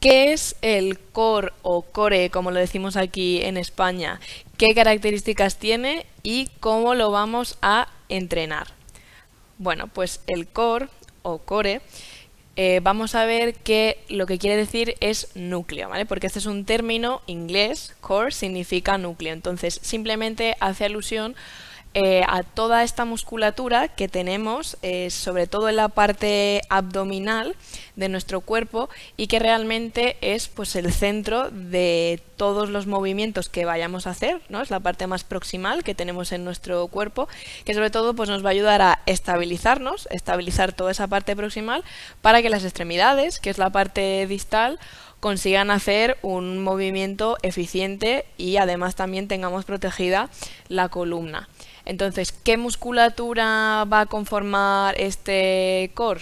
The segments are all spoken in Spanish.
¿Qué es el core o core, como lo decimos aquí en España? ¿Qué características tiene y cómo lo vamos a entrenar? Bueno, pues el core o core eh, vamos a ver que lo que quiere decir es núcleo, ¿vale? Porque este es un término inglés, core significa núcleo, entonces simplemente hace alusión a eh, a toda esta musculatura que tenemos, eh, sobre todo en la parte abdominal de nuestro cuerpo y que realmente es pues, el centro de todos los movimientos que vayamos a hacer, ¿no? es la parte más proximal que tenemos en nuestro cuerpo, que sobre todo pues, nos va a ayudar a estabilizarnos, estabilizar toda esa parte proximal para que las extremidades, que es la parte distal, consigan hacer un movimiento eficiente y además también tengamos protegida la columna. Entonces, ¿qué musculatura va a conformar este core?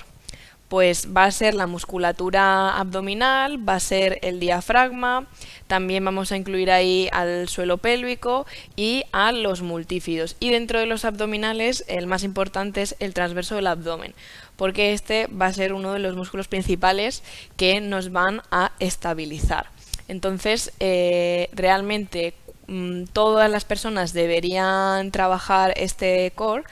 pues va a ser la musculatura abdominal, va a ser el diafragma, también vamos a incluir ahí al suelo pélvico y a los multífidos. Y dentro de los abdominales, el más importante es el transverso del abdomen, porque este va a ser uno de los músculos principales que nos van a estabilizar. Entonces, eh, realmente mm, todas las personas deberían trabajar este core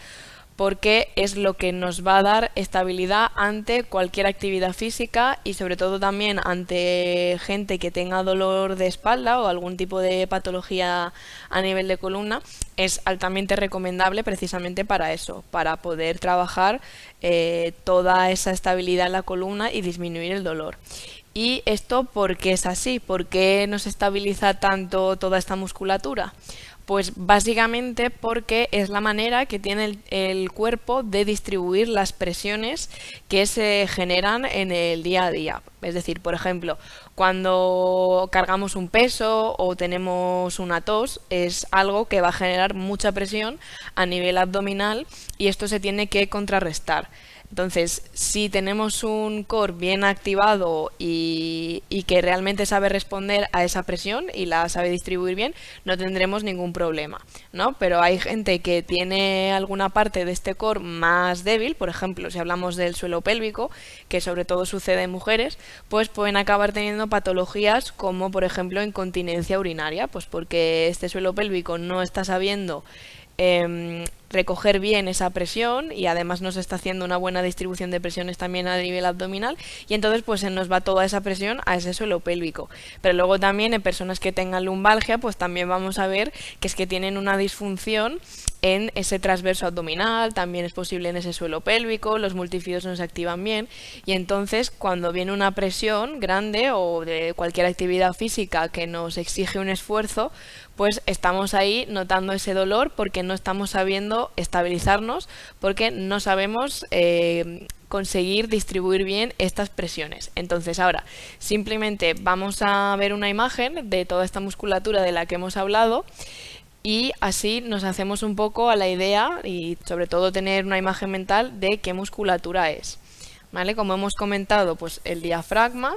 porque es lo que nos va a dar estabilidad ante cualquier actividad física y sobre todo también ante gente que tenga dolor de espalda o algún tipo de patología a nivel de columna, es altamente recomendable precisamente para eso, para poder trabajar eh, toda esa estabilidad en la columna y disminuir el dolor. ¿Y esto por qué es así? ¿Por qué nos estabiliza tanto toda esta musculatura? Pues básicamente porque es la manera que tiene el, cuerpo de distribuir las presiones que se generan en el día a día. Es decir, por ejemplo, cuando cargamos un peso o tenemos una tos, es algo que va a generar mucha presión a nivel abdominal y esto se tiene que contrarrestar. Entonces, si tenemos un core bien activado y, que realmente sabe responder a esa presión y la sabe distribuir bien, no tendremos ningún problema, ¿no? Pero hay gente que tiene alguna parte de este core más débil, por ejemplo, si hablamos del suelo pélvico, que sobre todo sucede en mujeres, pues pueden acabar teniendo patologías como, por ejemplo, incontinencia urinaria, pues porque este suelo pélvico no está sabiendo Em, recoger bien esa presión y además nos está haciendo una buena distribución de presiones también a nivel abdominal y entonces pues se nos va toda esa presión a ese suelo pélvico. Pero luego también en personas que tengan lumbalgia pues también vamos a ver que es que tienen una disfunción en ese transverso abdominal, también es posible en ese suelo pélvico, los multifidos no se activan bien y entonces cuando viene una presión grande o de cualquier actividad física que nos exige un esfuerzo, pues estamos ahí notando ese dolor porque no estamos sabiendo estabilizarnos, porque no sabemos... Eh, conseguir distribuir bien estas presiones. Entonces ahora simplemente vamos a ver una imagen de toda esta musculatura de la que hemos hablado y así nos hacemos un poco a la idea y sobre todo tener una imagen mental de qué musculatura es. Como hemos comentado, pues el diafragma,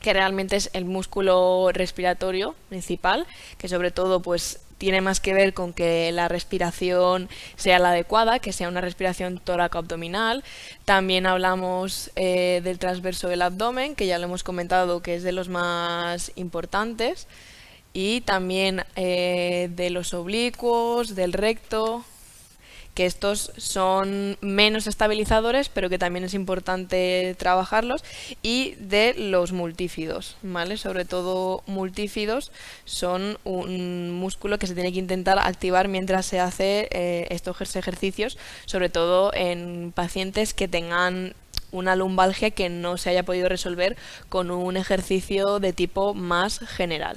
que realmente es el músculo respiratorio principal, que sobre todo pues tiene más que ver con que la respiración sea la adecuada, que sea una respiración tóraco-abdominal. También hablamos eh, del transverso del abdomen, que ya lo hemos comentado que es de los más importantes y también eh, de los oblicuos, del recto, que estos son menos estabilizadores, pero que también es importante trabajarlos, y de los multífidos, ¿vale? Sobre todo multífidos son un músculo que se tiene que intentar activar mientras se hace eh, estos ejercicios, sobre todo en pacientes que tengan una lumbalgia que no se haya podido resolver con un ejercicio de tipo más general.